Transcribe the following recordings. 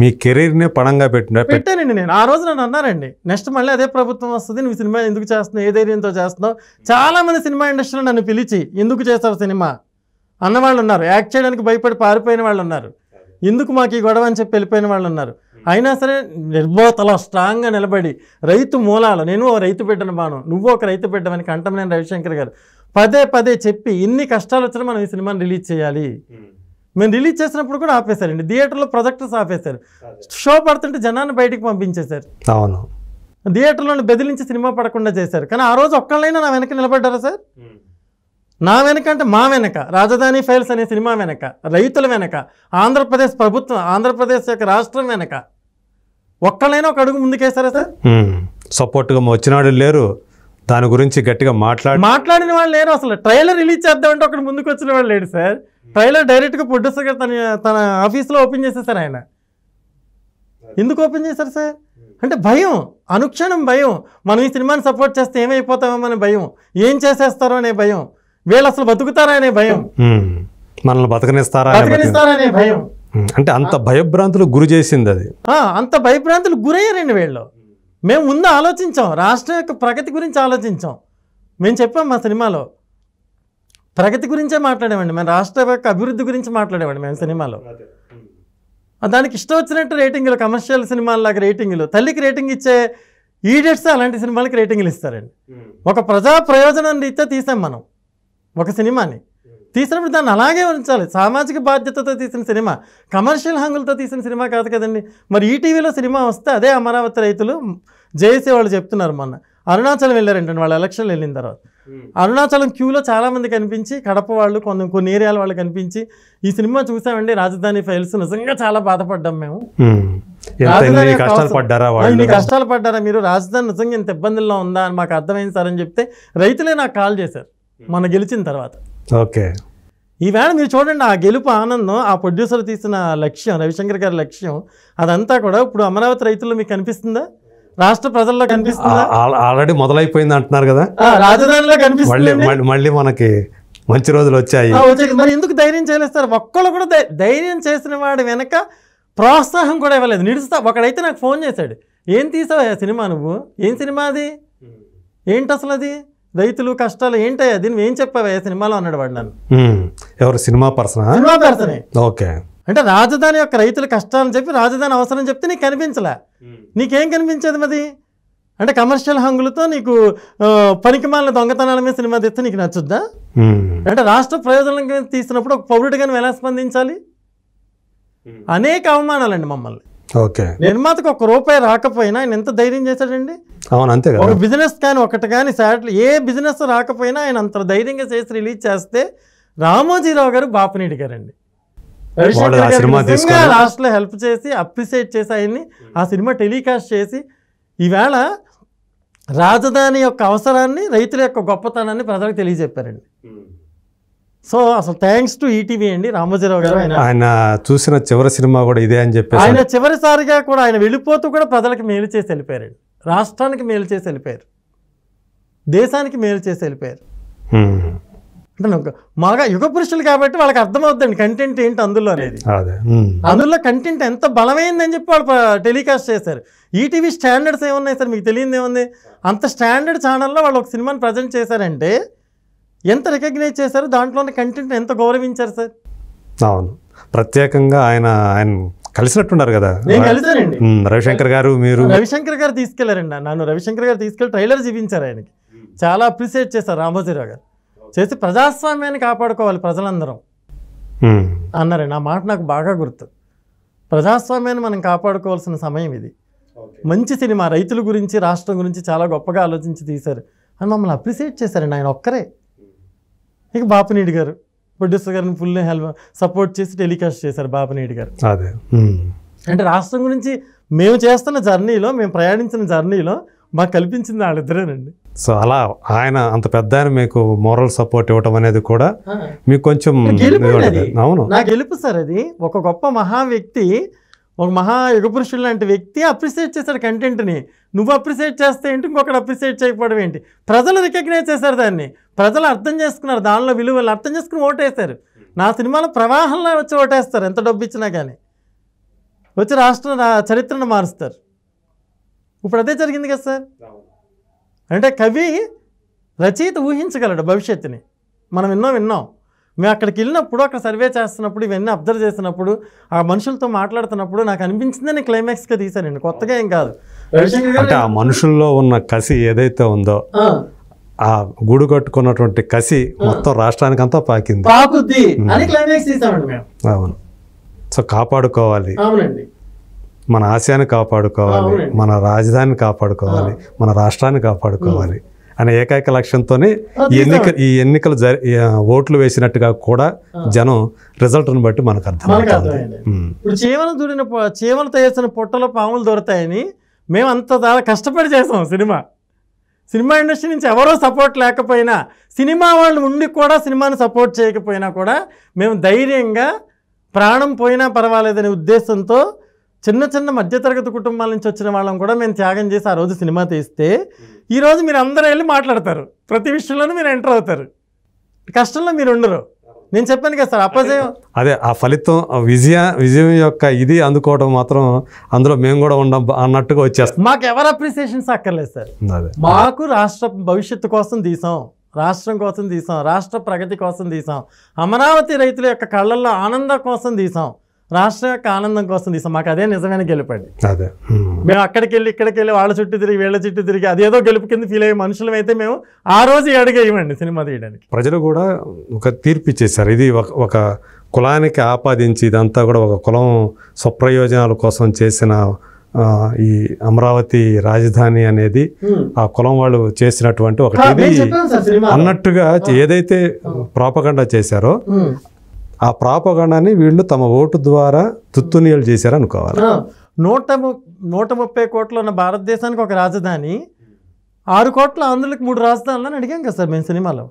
మీ కెరీర్నే పణంగా పెట్టిన పెట్టానండి నేను ఆ రోజు నన్ను అన్నారండి నెక్స్ట్ మళ్ళీ అదే ప్రభుత్వం వస్తుంది నువ్వు సినిమా ఎందుకు చేస్తున్నావు ఏ ధైర్యంతో చేస్తున్నావు చాలా మంది సినిమా ఇండస్ట్రీలో నన్ను పిలిచి ఎందుకు చేస్తావు సినిమా అన్న వాళ్ళు ఉన్నారు యాక్ట్ చేయడానికి భయపడి పారిపోయిన వాళ్ళు ఉన్నారు ఎందుకు మాకు ఈ గొడవ అని చెప్పి వెళ్ళిపోయిన వాళ్ళు ఉన్నారు అయినా సరే నిర్బోతలో స్ట్రాంగ్గా నిలబడి రైతు మూలాలు నేను ఓ రైతు బిడ్డను బాను నువ్వు ఒక రైతు బిడ్డమని కంటమనేని రవిశంకర్ గారు పదే పదే చెప్పి ఇన్ని కష్టాలు వచ్చినా మనం ఈ సినిమాని రిలీజ్ చేయాలి మేము రిలీజ్ చేసినప్పుడు కూడా ఆపేశారండి థియేటర్లో ప్రొజెక్టర్స్ ఆపేశారు షో పడుతుంటే జనాన్ని బయటకు పంపించేశారు అవును థియేటర్లో బెదిలించి సినిమా పడకుండా చేశారు కానీ ఆ రోజు ఒక్కళ్ళైనా నా వెనక నిలబడ్డారా సార్ నా వెనక అంటే మా వెనక రాజధాని ఫైల్స్ అనే సినిమా వెనక రైతుల వెనక ఆంధ్రప్రదేశ్ ప్రభుత్వం ఆంధ్రప్రదేశ్ యొక్క రాష్ట్రం వెనక ఒక్కళ్ళైనా ఒక అడుగు ముందుకేశారా సార్ సపోర్ట్గా వచ్చినాడు లేరు దాని గురించి గట్టిగా మాట్లాడి మాట్లాడిన వాళ్ళు లేరు అసలు ట్రైలర్ రిలీజ్ చేద్దామంటే ఒకటి ముందుకు వచ్చిన వాళ్ళు లేడు సార్ ట్రైలర్ డైరెక్ట్గా ప్రొడ్యూసర్ గారు తన తన ఆఫీస్లో ఓపెన్ చేసేసారు ఆయన ఎందుకు ఓపెన్ చేశారు సార్ అంటే భయం అనుక్షణం భయం మనం ఈ సినిమాని సపోర్ట్ చేస్తే ఏమైపోతామో అనే భయం ఏం చేసేస్తారో అనే భయం వీళ్ళు అసలు బతుకుతారా అనే భయం మనల్ని బతకనిస్తారా బతకనిస్తారా అనే భయం అంటే అంత భయభ్రాంతులు గురి చేసింది అది అంత భయభ్రాంతులు గురయ్యారండి వీళ్ళు మేము ముందు ఆలోచించాం రాష్ట్రం యొక్క ప్రగతి గురించి ఆలోచించాం మేము చెప్పాం మా సినిమాలో ప్రగతి గురించే మాట్లాడేవండి మేము రాష్ట్ర యొక్క అభివృద్ధి గురించి మాట్లాడేవండి మేము సినిమాలో దానికి ఇష్టం వచ్చినట్టు రేటింగ్లు కమర్షియల్ సినిమాల్లాగా రేటింగ్లు తల్లికి రేటింగ్ ఇచ్చే ఈడియట్స్ అలాంటి సినిమాలకి రేటింగ్లు ఇస్తారండి ఒక ప్రజా ప్రయోజనం రీత్యా తీసాం మనం ఒక సినిమాని తీసినప్పుడు దాన్ని అలాగే ఉంచాలి సామాజిక బాధ్యతతో తీసిన సినిమా కమర్షియల్ హంగులతో తీసిన సినిమా కాదు కదండి మరి ఈటీవీలో సినిమా వస్తే అదే అమరావతి రైతులు జేఏసీ వాళ్ళు చెప్తున్నారు మొన్న అరుణాచలం వెళ్ళారంటండి వాళ్ళు ఎలక్షన్ వెళ్ళిన తర్వాత అరుణాచలం క్యూలో చాలామంది కనిపించి కడప వాళ్ళు కొన్ని కొన్ని ఏరియాల వాళ్ళు కనిపించి ఈ సినిమా చూసామండి రాజధాని ఫైల్స్ నిజంగా చాలా బాధపడ్డాం మేము ఇన్ని కష్టాలు పడ్డారా మీరు రాజధాని నిజంగా ఇంత ఇబ్బందుల్లో ఉందా అని మాకు అర్థమైంది సార్ అని చెప్తే రైతులే నాకు కాల్ చేశారు మన గెలిచిన తర్వాత ఓకే ఈవేళ మీరు చూడండి ఆ గెలుపు ఆనందం ఆ ప్రొడ్యూసర్ తీసిన లక్ష్యం రవిశంకర్ గారి లక్ష్యం అదంతా కూడా ఇప్పుడు అమరావతి రైతుల్లో మీకు కనిపిస్తుందా రాష్ట్ర ప్రజల్లో కనిపిస్తుంది ఆల్రెడీ మొదలైపోయింది అంటున్నారు కదా రాజధానిలో కనిపిస్తుంది మళ్ళీ మనకి మంచి రోజులు వచ్చాయి మరి ఎందుకు ధైర్యం చేయలేస్తారు ఒక్కళ్ళు కూడా ధైర్యం చేసిన వాడు వెనక ప్రోత్సాహం కూడా ఇవ్వలేదు నిడుస్తా ఒకడైతే నాకు ఫోన్ చేశాడు ఏం తీసావా సినిమా నువ్వు ఏం సినిమా అది ఏంటి అసలు అది రైతులు కష్టాలు ఏంటయ్యా దీన్ని ఏం చెప్పావా సినిమాలో అన్నాడు వాడు నన్ను ఎవరు cinema person cinema person okay అంటే రాజధాని యొక్క రైతుల కష్టాలని చెప్పి రాజధాని అవసరం చెప్తే నీకు కనిపించలే నీకేం కనిపించేది మరి అంటే కమర్షియల్ హంగులతో నీకు పనికిమాలిన దొంగతనాల మీద సినిమా తెస్తే నీకు నచ్చుద్దా అంటే రాష్ట్ర ప్రయోజనం తీసినప్పుడు ఒక పౌరుడు కానీ ఎలా స్పందించాలి అనేక అవమానాలండి మమ్మల్ని ఓకే నిర్మాతకు ఒక రూపాయి రాకపోయినా ఆయన ఎంత ధైర్యం చేశాడండి అవును అంతే ఒక బిజినెస్ కానీ ఒకటి కానీ శాటిల్ ఏ బిజినెస్ రాకపోయినా ఆయన అంత ధైర్యంగా చేసి రిలీజ్ చేస్తే రామోజీరావు గారు బాపనీడి గారండి వాడు లాస్ట్లో హెల్ప్ చేసి అప్రిషియేట్ చేసి ఆయన్ని ఆ సినిమా టెలికాస్ట్ చేసి ఈవేళ రాజధాని యొక్క అవసరాన్ని రైతుల యొక్క గొప్పతనాన్ని ప్రజలకు తెలియజెప్పారండి సో hmm. అసలు థ్యాంక్స్ టు ఈటీవీ అండి రామోజీరావు గారు ఆయన చూసిన చివరి సినిమా కూడా ఇదే అని చెప్పి ఆయన చివరిసారిగా కూడా ఆయన వెళ్ళిపోతూ కూడా ప్రజలకు మేలు చేసి వెళ్ళిపోయారండి రాష్ట్రానికి మేలు చేసి వెళ్ళిపోయారు దేశానికి మేలు చేసి వెళ్ళిపోయారు hmm. మాగా యుగ పురుషులు కాబట్టి వాళ్ళకి అర్థమవుతుంది కంటెంట్ ఏంటి అందులో అనేది అందులో కంటెంట్ ఎంత బలమైంది అని చెప్పి వాళ్ళు టెలికాస్ట్ చేశారు ఈటీవీ e స్టాండర్డ్స్ ఏమున్నాయి సార్ మీకు తెలియదు ఏముంది అంత స్టాండర్డ్ ఛానల్లో వాళ్ళు ఒక సినిమాని ప్రజెంట్ చేశారంటే ఎంత రికగ్నైజ్ చేశారు దాంట్లోనే కంటెంట్ ఎంత గౌరవించారు సార్ అవును ప్రత్యేకంగా ఆయన ఆయన కలిసినట్టున్నారు కదా రవిశంకర్ గారు మీరు రవిశంకర్ గారు తీసుకెళ్లారండి నన్ను రవిశంకర్ గారు తీసుకెళ్ళి ట్రైలర్ చూపించారు ఆయనకి చాలా అప్రిసియేట్ చేశారు రామోజీరావు గారు చేసి ప్రజాస్వామ్యాన్ని కాపాడుకోవాలి ప్రజలందరం అన్నారు నా మాట నాకు బాగా గుర్తు ప్రజాస్వామ్యాన్ని మనం కాపాడుకోవాల్సిన సమయం ఇది మంచి సినిమా రైతుల గురించి రాష్ట్రం గురించి చాలా గొప్పగా ఆలోచించి తీశారు అని మమ్మల్ని అప్రిసియేట్ చేశారండి ఆయన ఒక్కరే ఇక బాపినీడి గారు ప్రొడ్యూసర్ గారిని ఫుల్ హెల్ప్ సపోర్ట్ చేసి టెలికాస్ట్ చేశారు బాపినీడి గారు అదే అంటే రాష్ట్రం గురించి మేము చేస్తున్న జర్నీలో మేము ప్రయాణించిన జర్నీలో మాకు కల్పించింది వాళ్ళిద్దరేనండి సో అలా ఆయన అంత పెద్ద ఆయన మీకు మోరల్ సపోర్ట్ ఇవ్వటం అనేది కూడా మీకు కొంచెం అవును నాకు గెలుపు సార్ అది ఒక గొప్ప మహా వ్యక్తి ఒక మహా యుగపురుషుడు లాంటి వ్యక్తి అప్రిషియేట్ చేశాడు కంటెంట్ని నువ్వు అప్రిషియేట్ చేస్తే ఏంటి ఇంకొకటి అప్రిషియేట్ చేయకపోవడం ఏంటి ప్రజలు రికగ్నైజ్ చేశారు దాన్ని ప్రజలు అర్థం చేసుకున్నారు దానిలో విలువలు అర్థం చేసుకుని ఓటేస్తారు నా సినిమాలో ప్రవాహంలో వచ్చి ఓటేస్తారు ఎంత డబ్బు ఇచ్చినా కానీ వచ్చి రాష్ట్ర చరిత్రను మారుస్తారు ఇప్పుడు అదే జరిగింది కదా సార్ అంటే కవి రచయిత ఊహించగలడు భవిష్యత్తుని మనం ఎన్నో విన్నాం మేము అక్కడికి వెళ్ళినప్పుడు అక్కడ సర్వే చేస్తున్నప్పుడు ఇవన్నీ అబ్జర్వ్ చేసినప్పుడు ఆ మనుషులతో మాట్లాడుతున్నప్పుడు నాకు అనిపించిందే నేను క్లైమాక్స్గా తీశాను నేను కొత్తగా ఏం కాదు అంటే ఆ మనుషుల్లో ఉన్న కసి ఏదైతే ఉందో ఆ గూడు కట్టుకున్నటువంటి కసి మొత్తం రాష్ట్రానికి అంతా పాకింది అవును సో కాపాడుకోవాలి అవునండి మన ఆశయాన్ని కాపాడుకోవాలి మన రాజధానిని కాపాడుకోవాలి మన రాష్ట్రాన్ని కాపాడుకోవాలి అనే ఏకైక లక్ష్యంతోనే ఈ ఎన్నిక ఈ ఎన్నికలు ఓట్లు వేసినట్టుగా కూడా జనం రిజల్ట్ను బట్టి మనకు అర్థం ఇప్పుడు చీమలు దూరిన చీమలు చేసిన పొట్టలో పాములు దొరుకుతాయని మేము అంత చాలా కష్టపడి చేసాం సినిమా సినిమా ఇండస్ట్రీ నుంచి ఎవరో సపోర్ట్ లేకపోయినా సినిమా వాళ్ళు ఉండి కూడా సినిమాని సపోర్ట్ చేయకపోయినా కూడా మేము ధైర్యంగా ప్రాణం పోయినా పర్వాలేదనే ఉద్దేశంతో చిన్న చిన్న మధ్యతరగతి కుటుంబాల నుంచి వచ్చిన వాళ్ళం కూడా మేము త్యాగం చేసి ఆ రోజు సినిమా తీస్తే ఈరోజు మీరు అందరూ వెళ్ళి మాట్లాడతారు ప్రతి విషయంలోనూ మీరు ఎంటర్ అవుతారు కష్టంలో మీరు ఉండరు నేను చెప్పాను కదా సార్ అపజయం అదే ఆ ఫలితం విజయ విజయం యొక్క ఇది అందుకోవడం మాత్రం అందులో మేము కూడా ఉండం అన్నట్టుగా వచ్చేస్తాం మాకు ఎవరు అప్రిసియేషన్స్ అక్కర్లేదు సార్ మాకు రాష్ట్ర భవిష్యత్తు కోసం తీసాం రాష్ట్రం కోసం తీసాం రాష్ట్ర ప్రగతి కోసం తీసాం అమరావతి రైతుల యొక్క కళ్ళల్లో ఆనందం కోసం తీసాం రాష్ట్ర యొక్క ఆనందం కోసం తీసాం మాకు అదే నిజమైన గెలుపండి అదే మేము అక్కడికి వెళ్ళి ఇక్కడికి వెళ్ళి వాళ్ళ చుట్టూ తిరిగి వీళ్ళ చుట్టూ తిరిగి అదేదో గెలుపు కింద ఫీల్ అయ్యే మనుషులం అయితే మేము ఆ రోజు అడిగేయమండి సినిమా తీయడానికి ప్రజలు కూడా ఒక తీర్పు ఇచ్చేసారు ఇది ఒక కులానికి ఆపాదించి ఇదంతా కూడా ఒక కులం స్వప్రయోజనాల కోసం చేసిన ఈ అమరావతి రాజధాని అనేది ఆ కులం వాళ్ళు చేసినటువంటి ఒకటి అన్నట్టుగా ఏదైతే ప్రాపకండా చేశారో ఆ ప్రాపగాండాన్ని వీళ్ళు తమ ఓటు ద్వారా తుత్తునీయలు అనుకోవాలి నూట నూట ముప్పై కోట్లు ఉన్న భారతదేశానికి ఒక రాజధాని ఆరు కోట్ల ఆంధ్రులకు మూడు రాజధానులు అని అడిగాం కదా సార్ మేము సినిమాలో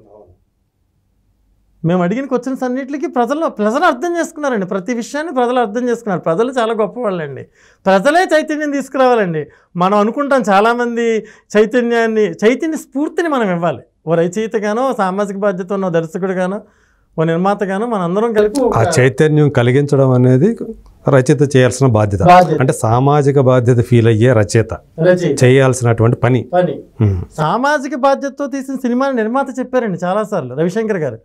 మేము అడిగిన క్వశ్చన్స్ అన్నింటికి ప్రజలు ప్రజలు అర్థం చేసుకున్నారండి ప్రతి విషయాన్ని ప్రజలు అర్థం చేసుకున్నారు ప్రజలు చాలా గొప్పవాళ్ళండి ప్రజలే చైతన్యం తీసుకురావాలండి మనం అనుకుంటాం చాలామంది చైతన్యాన్ని చైతన్య స్ఫూర్తిని మనం ఇవ్వాలి ఓ రచయితగానో సామాజిక బాధ్యత ఉన్న దర్శకుడుగానో ఓ నిర్మాతగాను మనందరం కలిపి ఆ చైతన్యం కలిగించడం అనేది రచయిత చేయాల్సిన బాధ్యత అంటే సామాజిక బాధ్యత ఫీల్ అయ్యే రచయిత చేయాల్సినటువంటి పని సామాజిక బాధ్యతతో తీసిన సినిమా నిర్మాత చెప్పారండి చాలాసార్లు రవిశంకర్ గారు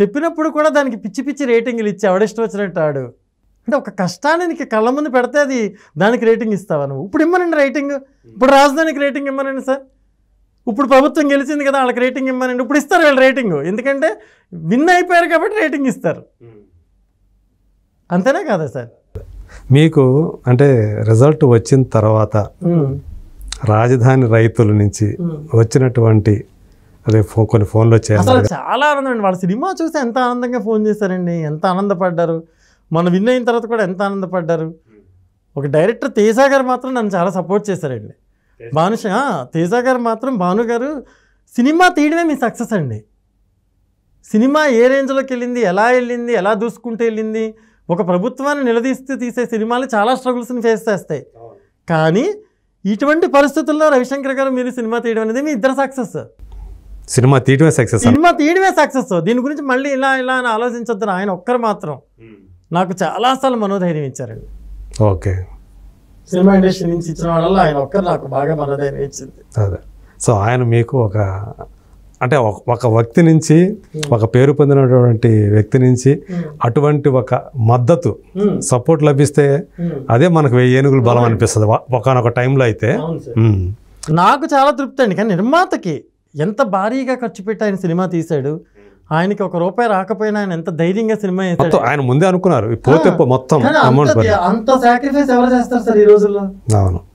చెప్పినప్పుడు కూడా దానికి పిచ్చి పిచ్చి రేటింగ్లు ఇచ్చి ఎవడిష్టం వచ్చినట్టు ఆడు అంటే ఒక కష్టాన్ని నీకు కళ్ళ ముందు పెడితే అది దానికి రేటింగ్ ఇస్తావా నువ్వు ఇప్పుడు ఇమ్మనండి రేటింగ్ ఇప్పుడు రాజధానికి రేటింగ్ ఇమ్మనండి సార్ ఇప్పుడు ప్రభుత్వం గెలిచింది కదా వాళ్ళకి రేటింగ్ ఇవ్వమని ఇప్పుడు ఇస్తారు వీళ్ళు రేటింగ్ ఎందుకంటే విన్ అయిపోయారు కాబట్టి రేటింగ్ ఇస్తారు అంతేనా కాదా సార్ మీకు అంటే రిజల్ట్ వచ్చిన తర్వాత రాజధాని రైతుల నుంచి వచ్చినటువంటి అదే ఫో కొన్ని ఫోన్లు వచ్చాయి చాలా ఆనందం అండి వాళ్ళ సినిమా చూస్తే ఎంత ఆనందంగా ఫోన్ చేశారండి ఎంత ఆనందపడ్డారు మనం విన్ అయిన తర్వాత కూడా ఎంత ఆనందపడ్డారు ఒక డైరెక్టర్ తేజా గారు మాత్రం నన్ను చాలా సపోర్ట్ చేశారండి భానుష తేజ గారు మాత్రం భాను గారు సినిమా తీయడమే మీ సక్సెస్ అండి సినిమా ఏ రేంజ్లోకి వెళ్ళింది ఎలా వెళ్ళింది ఎలా దూసుకుంటే వెళ్ళింది ఒక ప్రభుత్వాన్ని నిలదీస్తూ తీసే సినిమాలు చాలా స్ట్రగుల్స్ని ఫేస్ చేస్తాయి కానీ ఇటువంటి పరిస్థితుల్లో రవిశంకర్ గారు మీరు సినిమా తీయడం అనేది మీ ఇద్దరు సక్సెస్ సినిమా తీయడమే సక్సెస్ సినిమా తీయడమే సక్సెస్ దీని గురించి మళ్ళీ ఇలా ఇలా అని ఆలోచించొద్దని ఆయన ఒక్కరు మాత్రం నాకు చాలాసార్లు మనోధైర్యం ఇచ్చారండి ఓకే సినిమా ఇండస్ట్రీ నుంచి ఇచ్చిన వాళ్ళలో ఆయన ఒక్కరు నాకు బాగా మనదైన ఇచ్చింది అదే సో ఆయన మీకు ఒక అంటే ఒక వ్యక్తి నుంచి ఒక పేరు పొందినటువంటి వ్యక్తి నుంచి అటువంటి ఒక మద్దతు సపోర్ట్ లభిస్తే అదే మనకు వెయ్యి ఏనుగులు బలం అనిపిస్తుంది ఒకనొక టైంలో అయితే నాకు చాలా తృప్తి అండి కానీ నిర్మాతకి ఎంత భారీగా ఖర్చు పెట్టి ఆయన సినిమా తీశాడు ఆయనకి ఒక రూపాయి రాకపోయినా ఆయన ఎంత ధైర్యంగా సినిమా చేస్తారు ఆయన ముందే అనుకున్నారు పోతే మొత్తం అంత సాక్రిఫైస్ ఎవరు చేస్తారు సార్ ఈ రోజుల్లో అవును